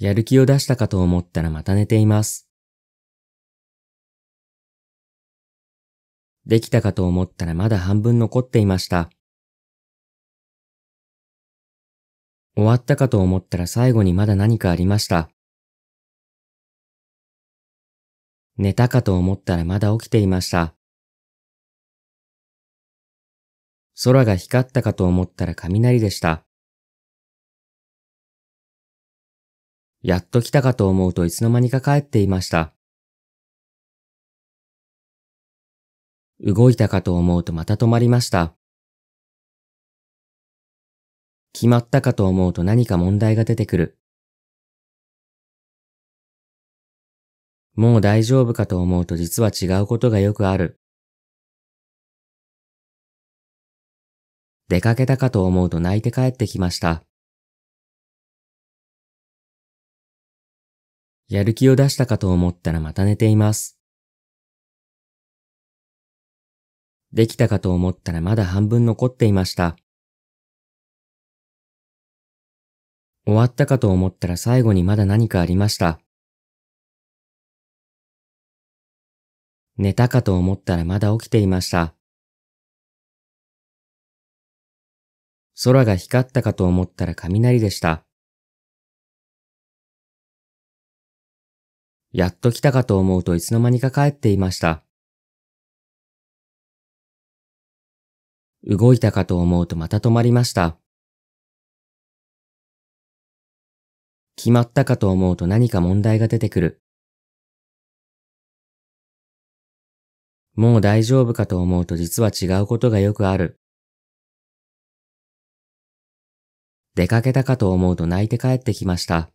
やる気を出したかと思ったらまた寝ています。できたかと思ったらまだ半分残っていました。終わったかと思ったら最後にまだ何かありました。寝たかと思ったらまだ起きていました。空が光ったかと思ったら雷でした。やっと来たかと思うといつの間にか帰っていました。動いたかと思うとまた止まりました。決まったかと思うと何か問題が出てくる。もう大丈夫かと思うと実は違うことがよくある。出かけたかと思うと泣いて帰ってきました。やる気を出したかと思ったらまた寝ています。できたかと思ったらまだ半分残っていました。終わったかと思ったら最後にまだ何かありました。寝たかと思ったらまだ起きていました。空が光ったかと思ったら雷でした。やっと来たかと思うといつの間にか帰っていました。動いたかと思うとまた止まりました。決まったかと思うと何か問題が出てくる。もう大丈夫かと思うと実は違うことがよくある。出かけたかと思うと泣いて帰ってきました。